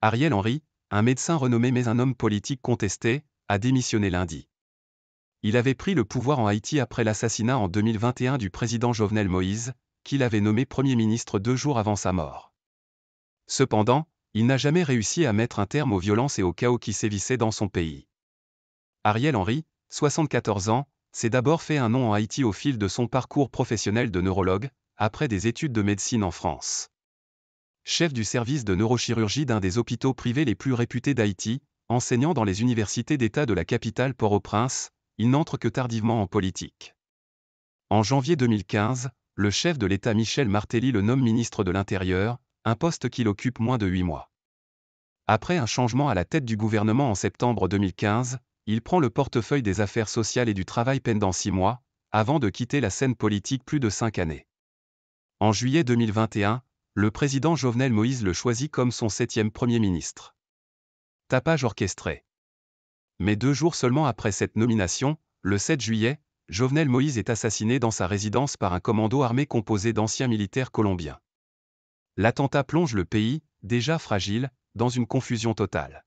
Ariel Henry, un médecin renommé mais un homme politique contesté, a démissionné lundi. Il avait pris le pouvoir en Haïti après l'assassinat en 2021 du président Jovenel Moïse, qu'il avait nommé Premier ministre deux jours avant sa mort. Cependant, il n'a jamais réussi à mettre un terme aux violences et au chaos qui sévissaient dans son pays. Ariel Henry, 74 ans, s'est d'abord fait un nom en Haïti au fil de son parcours professionnel de neurologue, après des études de médecine en France chef du service de neurochirurgie d'un des hôpitaux privés les plus réputés d'Haïti, enseignant dans les universités d'État de la capitale Port-au-Prince, il n'entre que tardivement en politique. En janvier 2015, le chef de l'État Michel Martelly le nomme ministre de l'Intérieur, un poste qu'il occupe moins de huit mois. Après un changement à la tête du gouvernement en septembre 2015, il prend le portefeuille des affaires sociales et du travail pendant six mois, avant de quitter la scène politique plus de cinq années. En juillet 2021, le président Jovenel Moïse le choisit comme son septième Premier ministre. Tapage orchestré. Mais deux jours seulement après cette nomination, le 7 juillet, Jovenel Moïse est assassiné dans sa résidence par un commando armé composé d'anciens militaires colombiens. L'attentat plonge le pays, déjà fragile, dans une confusion totale.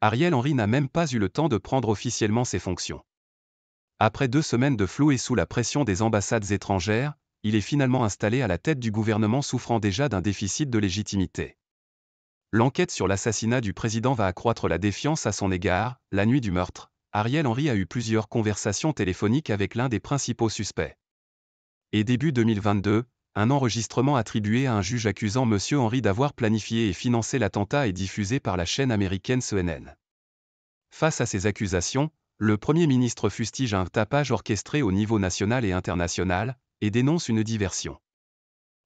Ariel Henry n'a même pas eu le temps de prendre officiellement ses fonctions. Après deux semaines de flou et sous la pression des ambassades étrangères, il est finalement installé à la tête du gouvernement souffrant déjà d'un déficit de légitimité. L'enquête sur l'assassinat du président va accroître la défiance à son égard. La nuit du meurtre, Ariel Henry a eu plusieurs conversations téléphoniques avec l'un des principaux suspects. Et début 2022, un enregistrement attribué à un juge accusant M. Henry d'avoir planifié et financé l'attentat est diffusé par la chaîne américaine CNN. Face à ces accusations, le Premier ministre fustige un tapage orchestré au niveau national et international, et dénonce une diversion.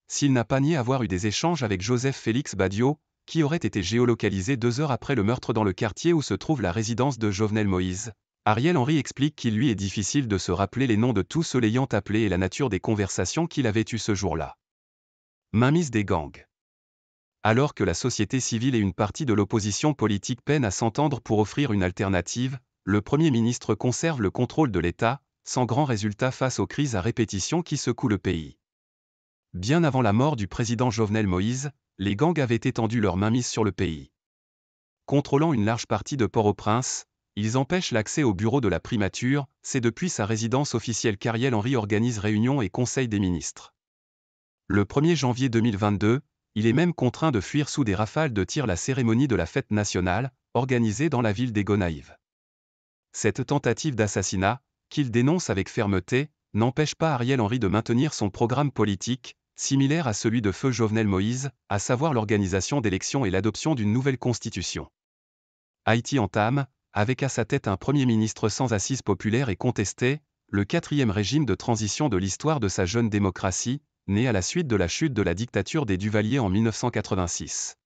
S'il n'a pas nié avoir eu des échanges avec Joseph Félix Badio, qui aurait été géolocalisé deux heures après le meurtre dans le quartier où se trouve la résidence de Jovenel Moïse, Ariel Henry explique qu'il lui est difficile de se rappeler les noms de tous ceux l'ayant appelé et la nature des conversations qu'il avait eues ce jour-là. Mainmise des gangs. Alors que la société civile et une partie de l'opposition politique peinent à s'entendre pour offrir une alternative, le Premier ministre conserve le contrôle de l'État, sans grand résultat face aux crises à répétition qui secouent le pays. Bien avant la mort du président Jovenel Moïse, les gangs avaient étendu leur mainmise sur le pays. Contrôlant une large partie de Port-au-Prince, ils empêchent l'accès au bureau de la primature, c'est depuis sa résidence officielle qu'Ariel Henry organise réunions et conseils des ministres. Le 1er janvier 2022, il est même contraint de fuir sous des rafales de tir la cérémonie de la fête nationale, organisée dans la ville des Gonaïves. Cette tentative d'assassinat, qu'il dénonce avec fermeté, n'empêche pas Ariel Henry de maintenir son programme politique, similaire à celui de feu Jovenel Moïse, à savoir l'organisation d'élections et l'adoption d'une nouvelle constitution. Haïti entame, avec à sa tête un Premier ministre sans assise populaire et contesté, le quatrième régime de transition de l'histoire de sa jeune démocratie, né à la suite de la chute de la dictature des Duvaliers en 1986.